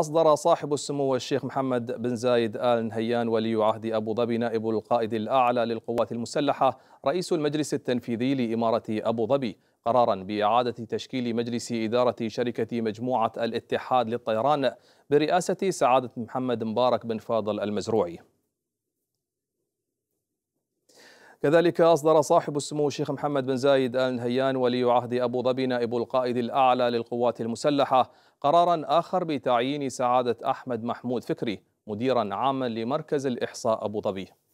أصدر صاحب السمو الشيخ محمد بن زايد آل نهيان ولي عهد أبو ظبي نائب القائد الأعلى للقوات المسلحة رئيس المجلس التنفيذي لإمارة أبو ظبي قرارا بإعادة تشكيل مجلس إدارة شركة مجموعة الاتحاد للطيران برئاسة سعادة محمد مبارك بن فاضل المزروعي كذلك أصدر صاحب السمو الشيخ محمد بن زايد آل نهيان ولي عهد أبو ظبي نائب القائد الأعلى للقوات المسلحة قرارا آخر بتعيين سعادة أحمد محمود فكري مديرا عاما لمركز الإحصاء أبو ظبي